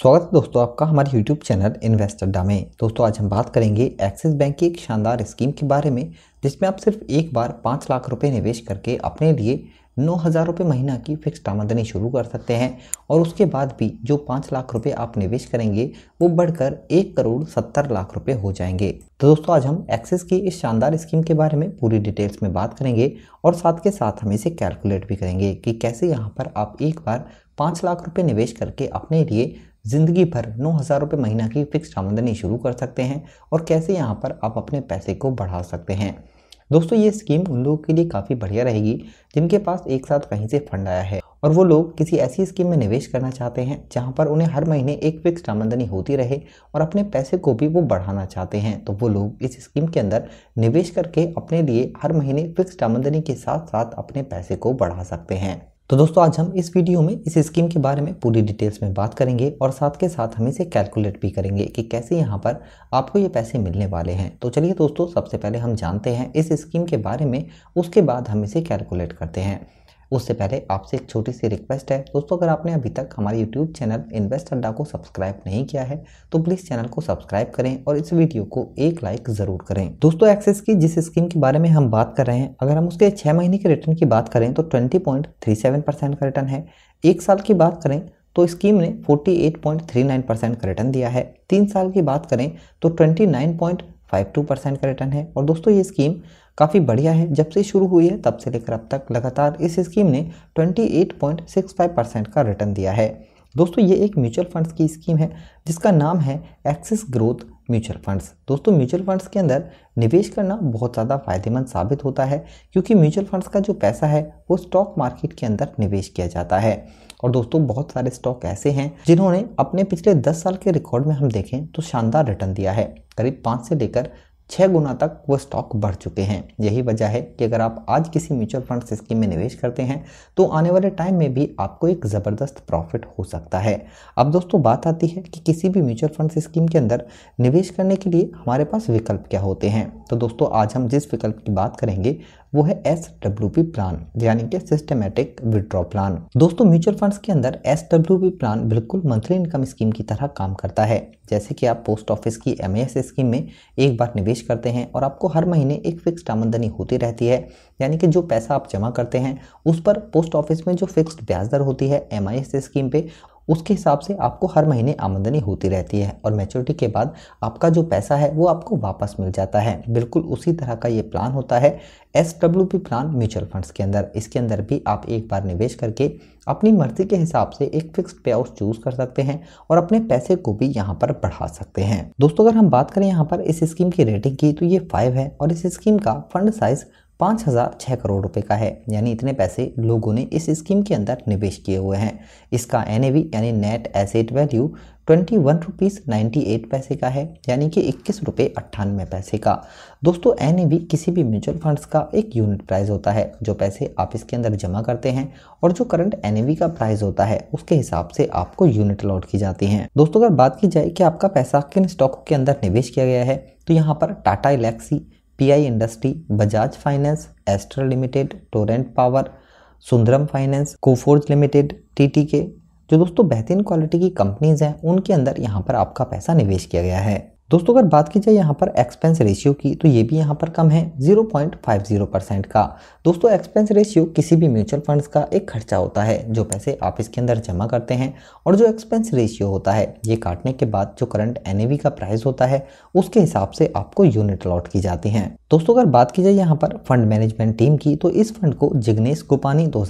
स्वागत है दोस्तों आपका हमारे YouTube चैनल इन्वेस्टर डा में दोस्तों आज हम बात करेंगे एक्सिस बैंक की एक शानदार स्कीम के बारे में जिसमें आप सिर्फ एक बार पाँच लाख रुपए निवेश करके अपने लिए नौ हज़ार रुपये महीना की फिक्स्ड आमदनी शुरू कर सकते हैं और उसके बाद भी जो पाँच लाख रुपये आप निवेश करेंगे वो बढ़कर एक करोड़ सत्तर लाख रुपये हो जाएंगे तो दोस्तों आज हम एक्सिस की इस शानदार स्कीम के बारे में पूरी डिटेल्स में बात करेंगे और साथ के साथ हम इसे कैलकुलेट भी करेंगे कि कैसे यहाँ पर आप एक बार पाँच लाख रुपये निवेश करके अपने लिए ज़िंदगी भर नौ हज़ार रुपये महीना की फिक्स आमदनी शुरू कर सकते हैं और कैसे यहाँ पर आप अपने पैसे को बढ़ा सकते हैं दोस्तों ये स्कीम उन लोगों के लिए काफ़ी बढ़िया रहेगी जिनके पास एक साथ कहीं से फंड आया है और वो लोग किसी ऐसी स्कीम में निवेश करना चाहते हैं जहाँ पर उन्हें हर महीने एक फिक्स आमदनी होती रहे और अपने पैसे को भी वो बढ़ाना चाहते हैं तो वो लोग इस स्कीम के अंदर निवेश करके अपने लिए हर महीने फिक्स्ड आमदनी के साथ साथ अपने पैसे को बढ़ा सकते हैं तो दोस्तों आज हम इस वीडियो में इस स्कीम के बारे में पूरी डिटेल्स में बात करेंगे और साथ के साथ हम इसे कैलकुलेट भी करेंगे कि कैसे यहाँ पर आपको ये पैसे मिलने वाले हैं तो चलिए दोस्तों सबसे पहले हम जानते हैं इस स्कीम के बारे में उसके बाद हम इसे कैलकुलेट करते हैं उससे पहले आपसे एक छोटी सी रिक्वेस्ट है दोस्तों अगर आपने अभी तक हमारे यूट्यूब चैनल इन्वेस्ट अड्डा को सब्सक्राइब नहीं किया है तो प्लीज़ चैनल को सब्सक्राइब करें और इस वीडियो को एक लाइक ज़रूर करें दोस्तों एक्सेस की जिस स्कीम के बारे में हम बात कर रहे हैं अगर हम उसके छः महीने के रिटर्न की बात करें तो ट्वेंटी का रिटर्न है एक साल की बात करें तो स्कीम ने 48.39 परसेंट का रिटर्न दिया है तीन साल की बात करें तो फाइव टू परसेंट का रिटर्न है और दोस्तों ये स्कीम काफ़ी बढ़िया है जब से शुरू हुई है तब से लेकर अब तक लगातार इस स्कीम ने 28.65 परसेंट का रिटर्न दिया है दोस्तों ये एक म्यूचुअल फंड्स की स्कीम है जिसका नाम है एक्सिस ग्रोथ म्यूचुअल फंड्स दोस्तों म्यूचुअल फंड्स के अंदर निवेश करना बहुत ज़्यादा फायदेमंद साबित होता है क्योंकि म्यूचुअल फंड्स का जो पैसा है वो स्टॉक मार्केट के अंदर निवेश किया जाता है और दोस्तों बहुत सारे स्टॉक ऐसे हैं जिन्होंने अपने पिछले 10 साल के रिकॉर्ड में हम देखें तो शानदार रिटर्न दिया है करीब पाँच से लेकर छः गुना तक वो स्टॉक बढ़ चुके हैं यही वजह है कि अगर आप आज किसी म्यूचुअल फंड स्कीम में निवेश करते हैं तो आने वाले टाइम में भी आपको एक ज़बरदस्त प्रॉफिट हो सकता है अब दोस्तों बात आती है कि किसी भी म्यूचुअल फंड स्कीम के अंदर निवेश करने के लिए हमारे पास विकल्प क्या होते हैं तो दोस्तों आज हम जिस विकल्प की बात करेंगे वो है एस डब्ल्यू पी प्लान यानी कि सिस्टमेटिक विड्रॉ प्लान दोस्तों म्यूचुअल फंड्स के अंदर एस डब्ल्यू पी प्लान बिल्कुल मंथली इनकम स्कीम की तरह काम करता है जैसे कि आप पोस्ट ऑफिस की एम स्कीम में एक बार निवेश करते हैं और आपको हर महीने एक फिक्स्ड आमदनी होती रहती है यानी कि जो पैसा आप जमा करते हैं उस पर पोस्ट ऑफिस में जो फिक्स्ड ब्याज दर होती है एम स्कीम पे उसके हिसाब से आपको हर महीने आमदनी होती रहती है और मैच्योरिटी के बाद आपका जो पैसा है वो आपको वापस मिल जाता है बिल्कुल उसी तरह का ये प्लान होता है S W P plan mutual funds के अंदर इसके अंदर भी आप एक बार निवेश करके अपनी मर्जी के हिसाब से एक फिक्स पे आउट चूज कर सकते हैं और अपने पैसे को भी यहाँ पर बढ़ा सकते हैं दोस्तों अगर हम बात करें यहाँ पर इस स्कीम की रेटिंग की तो ये फाइव है और इस स्कीम का फंड साइज पाँच हज़ार छः करोड़ रुपए का है यानी इतने पैसे लोगों ने इस स्कीम के अंदर निवेश किए हुए हैं इसका एन यानी net asset value twenty one rupees ninety eight पैसे का है यानी कि इक्कीस रुपये अट्ठानवे पैसे का दोस्तों एन किसी भी म्यूचुअल फंड्स का एक यूनिट प्राइस होता है जो पैसे आप इसके अंदर जमा करते हैं और जो करंट एन का प्राइस होता है उसके हिसाब से आपको यूनिट अलॉट की जाती हैं दोस्तों अगर बात की जाए कि आपका पैसा किन स्टॉकों के अंदर निवेश किया गया है तो यहाँ पर Tata Elxsi PI Industry Bajaj Finance Astra Limited Torrent Power Sundaram Finance Coforge Limited T जो दोस्तों बेहतरीन क्वालिटी की कंपनीज हैं उनके अंदर यहाँ पर आपका पैसा निवेश किया गया है दोस्तों अगर बात की जाए यहाँ पर एक्सपेंस रेशियो की तो ये भी यहाँ पर कम है 0.50 परसेंट का दोस्तों एक्सपेंस रेशियो किसी भी म्यूचुअल फंड्स का एक खर्चा होता है जो पैसे आप इसके अंदर जमा करते हैं और जो एक्सपेंस रेशियो होता है ये काटने के बाद जो करंट एन का प्राइस होता है उसके हिसाब से आपको यूनिट अलॉट की जाती हैं दोस्तों अगर बात की जाए यहाँ पर फंड मैनेजमेंट टीम की तो इस फंड को जिग्नेश गोपानी दो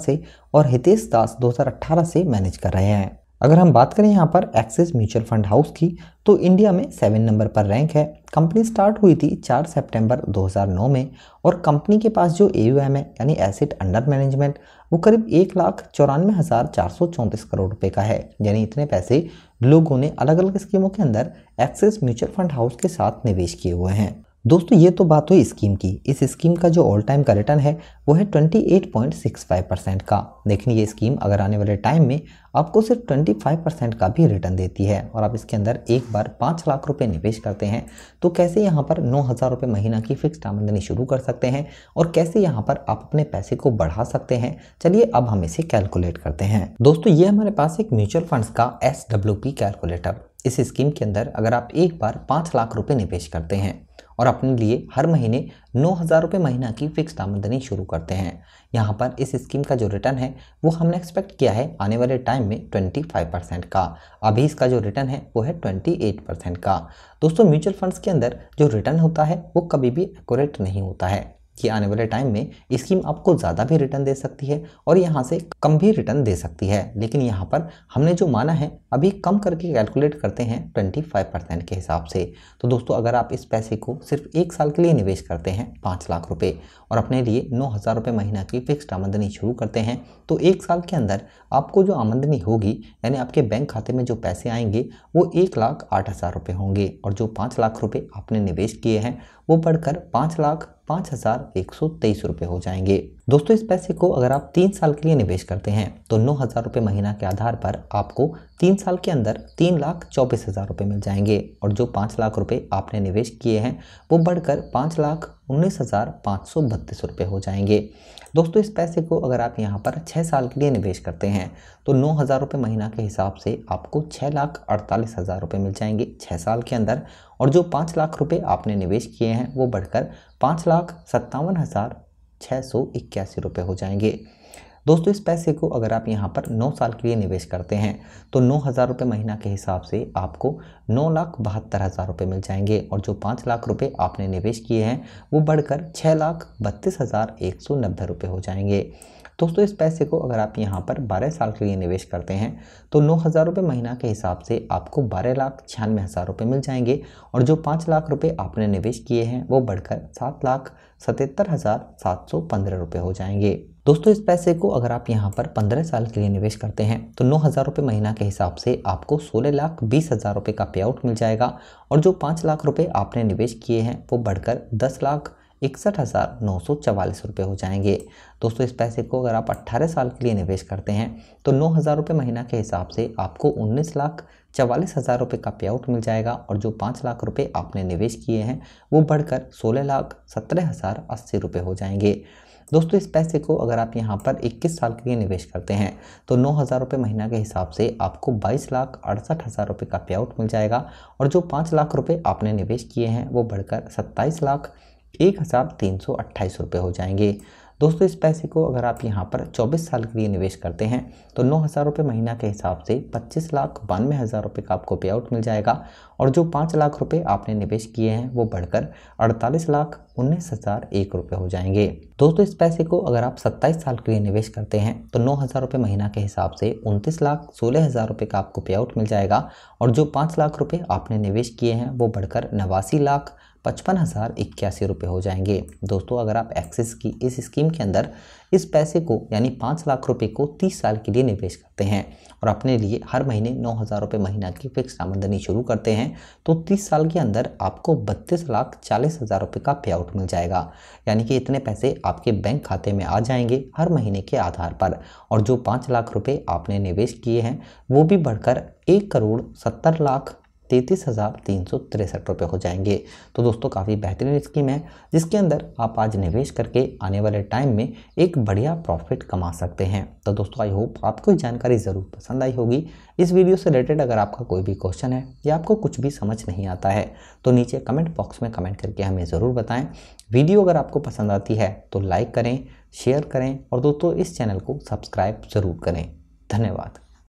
से और हितेश दास दो से मैनेज कर रहे हैं अगर हम बात करें यहाँ पर एक्सिस म्यूचुअल फंड हाउस की तो इंडिया में सेवन नंबर पर रैंक है कंपनी स्टार्ट हुई थी 4 सितंबर 2009 में और कंपनी के पास जो ए है यानी एसेट अंडर मैनेजमेंट वो करीब एक लाख चौरानवे हज़ार चार सौ चौंतीस करोड़ रुपए का है यानी इतने पैसे लोगों ने अलग अलग स्कीमों के अंदर एक्सिस म्यूचुअल फंड हाउस के साथ निवेश किए हुए हैं दोस्तों ये तो बात हुई स्कीम की इस स्कीम का जो ऑल टाइम का रिटर्न है वो है 28.65 परसेंट का लेकिन ये स्कीम अगर आने वाले टाइम में आपको सिर्फ 25 परसेंट का भी रिटर्न देती है और आप इसके अंदर एक बार पाँच लाख रुपए निवेश करते हैं तो कैसे यहाँ पर नौ हज़ार रुपये महीना की फिक्स्ड आमदनी शुरू कर सकते हैं और कैसे यहाँ पर आप अपने पैसे को बढ़ा सकते हैं चलिए अब हम इसे कैलकुलेट करते हैं दोस्तों ये हमारे पास एक म्यूचुअल फंड का एस कैलकुलेटर इस स्कीम के अंदर अगर आप एक बार पाँच लाख रुपये निवेश करते हैं और अपने लिए हर महीने नौ हज़ार रुपये महीना की फिक्स आमदनी शुरू करते हैं यहाँ पर इस स्कीम का जो रिटर्न है वो हमने एक्सपेक्ट किया है आने वाले टाइम में ट्वेंटी फाइव परसेंट का अभी इसका जो रिटर्न है वो है ट्वेंटी एट परसेंट का दोस्तों म्यूचुअल फंड्स के अंदर जो रिटर्न होता है वो कभी भी एक्यूरेट नहीं होता है कि आने वाले टाइम में स्कीम आपको ज़्यादा भी रिटर्न दे सकती है और यहाँ से कम भी रिटर्न दे सकती है लेकिन यहाँ पर हमने जो माना है अभी कम करके कैलकुलेट करते हैं 25 परसेंट के हिसाब से तो दोस्तों अगर आप इस पैसे को सिर्फ एक साल के लिए निवेश करते हैं पाँच लाख रुपये और अपने लिए नौ हज़ार रुपये महीना की फिक्स्ड आमदनी शुरू करते हैं तो एक साल के अंदर आपको जो आमदनी होगी यानी आपके बैंक खाते में जो पैसे आएंगे वो एक लाख आठ हज़ार रुपये होंगे और जो पाँच लाख रुपये आपने निवेश किए हैं वो बढ़कर पाँच लाख पाँच हज़ार एक सौ तेईस रुपये हो जाएंगे दोस्तों इस पैसे को अगर आप तीन साल के लिए निवेश करते हैं तो नौ हज़ार रुपये महीना के आधार पर आपको तीन साल के अंदर तीन लाख चौबीस हज़ार रुपये मिल जाएंगे और जो पाँच लाख रुपये आपने निवेश किए हैं वो बढ़कर पाँच लाख उन्नीस हज़ार पाँच सौ बत्तीस रुपये हो जाएंगे दोस्तों इस पैसे को अगर आप यहाँ पर छः साल के लिए निवेश करते हैं तो नौ हज़ार रुपये महीना के हिसाब से आपको छः लाख अड़तालीस हज़ार रुपये मिल जाएंगे छः साल के अंदर और जो पाँच लाख रुपये आपने निवेश किए हैं वो बढ़कर पाँच लाख सत्तावन हज़ार छः सौ इक्यासी रुपये हो जाएंगे दोस्तों इस पैसे को अगर आप यहाँ पर 9 साल के लिए निवेश करते हैं तो नौ हज़ार रुपये महीना के हिसाब से आपको नौ लाख बहत्तर हज़ार रुपये मिल जाएंगे और जो पाँच लाख रुपये आपने निवेश किए हैं वो बढ़कर छः लाख बत्तीस हज़ार एक सौ नब्बे रुपये हो जाएंगे दोस्तों इस पैसे को अगर आप यहाँ पर 12 साल के लिए निवेश करते हैं तो नौ हज़ार रुपये महीना के हिसाब से आपको बारह लाख छियानवे हज़ार रुपये मिल जाएंगे और जो पाँच लाख रुपये आपने निवेश किए हैं वो बढ़कर सात लाख सतहत्तर हज़ार सात सौ पंद्रह रुपये हो जाएंगे दोस्तों इस पैसे को अगर आप यहाँ पर पंद्रह साल के लिए निवेश करते हैं तो नौ हज़ार रुपये महीना के हिसाब से आपको सोलह लाख बीस हज़ार रुपये का पे आउट मिल जाएगा और जो पाँच लाख रुपये आपने निवेश किए हैं वो बढ़कर दस लाख इकसठ हज़ार नौ सौ चवालीस रुपये हो जाएंगे दोस्तों इस पैसे को अगर आप 18 साल के लिए निवेश करते हैं तो नौ हज़ार रुपये महीना के हिसाब से आपको उन्नीस लाख चवालीस हज़ार रुपये का पे आउट मिल जाएगा और जो पाँच लाख रुपये आपने निवेश किए हैं वो बढ़कर सोलह लाख सत्रह हज़ार अस्सी रुपये हो जाएंगे दोस्तों इस पैसे को अगर आप यहाँ पर 21 साल के लिए निवेश करते हैं तो नौ हज़ार रुपये महीना के हिसाब से आपको बाईस लाख अड़सठ हज़ार रुपये का पे आउट मिल जाएगा और जो पाँच लाख रुपये आपने निवेश किए हैं वो बढ़कर सत्ताईस लाख एक हज़ार तीन सौ अट्ठाईस रुपये हो जाएंगे दोस्तों इस पैसे को अगर आप यहाँ पर 24 साल के लिए निवेश करते हैं तो नौ हज़ार रुपये महीना के हिसाब से पच्चीस लाख बानवे हज़ार रुपये का आपको पे आउट मिल जाएगा और जो पाँच लाख रुपये आपने निवेश किए हैं वो बढ़कर अड़तालीस लाख उन्नीस हज़ार एक रुपये हो जाएंगे दोस्तों इस पैसे को अगर आप 27 साल के लिए निवेश करते हैं तो नौ हज़ार रुपये महीना के हिसाब से उनतीस लाख सोलह हज़ार रुपये का आपको पे आउट मिल जाएगा और जो पाँच लाख रुपये आपने निवेश किए हैं वो बढ़कर नवासी लाख पचपन हज़ार इक्यासी रुपये हो जाएंगे दोस्तों अगर आप एक्सिस की इस स्कीम के अंदर इस पैसे को यानी पाँच लाख रुपये को तीस साल के लिए निवेश करते हैं और अपने लिए हर महीने नौ हज़ार रुपये महीना की फिक्स आमदनी शुरू करते हैं तो तीस साल के अंदर आपको बत्तीस लाख चालीस हज़ार रुपये का पे आउट मिल जाएगा यानी कि इतने पैसे आपके बैंक खाते में आ जाएंगे हर महीने के आधार पर और जो पाँच लाख रुपये आपने निवेश किए हैं वो भी बढ़कर एक करोड़ सत्तर लाख तैंतीस हज़ार तीन सौ तिरसठ रुपये हो जाएंगे तो दोस्तों काफ़ी बेहतरीन स्कीम है जिसके अंदर आप आज निवेश करके आने वाले टाइम में एक बढ़िया प्रॉफिट कमा सकते हैं तो दोस्तों आई होप आपको जानकारी ज़रूर पसंद आई होगी इस वीडियो से रिलेटेड अगर आपका कोई भी क्वेश्चन है या आपको कुछ भी समझ नहीं आता है तो नीचे कमेंट बॉक्स में कमेंट करके हमें ज़रूर बताएँ वीडियो अगर आपको पसंद आती है तो लाइक करें शेयर करें और दोस्तों इस चैनल को सब्सक्राइब ज़रूर करें धन्यवाद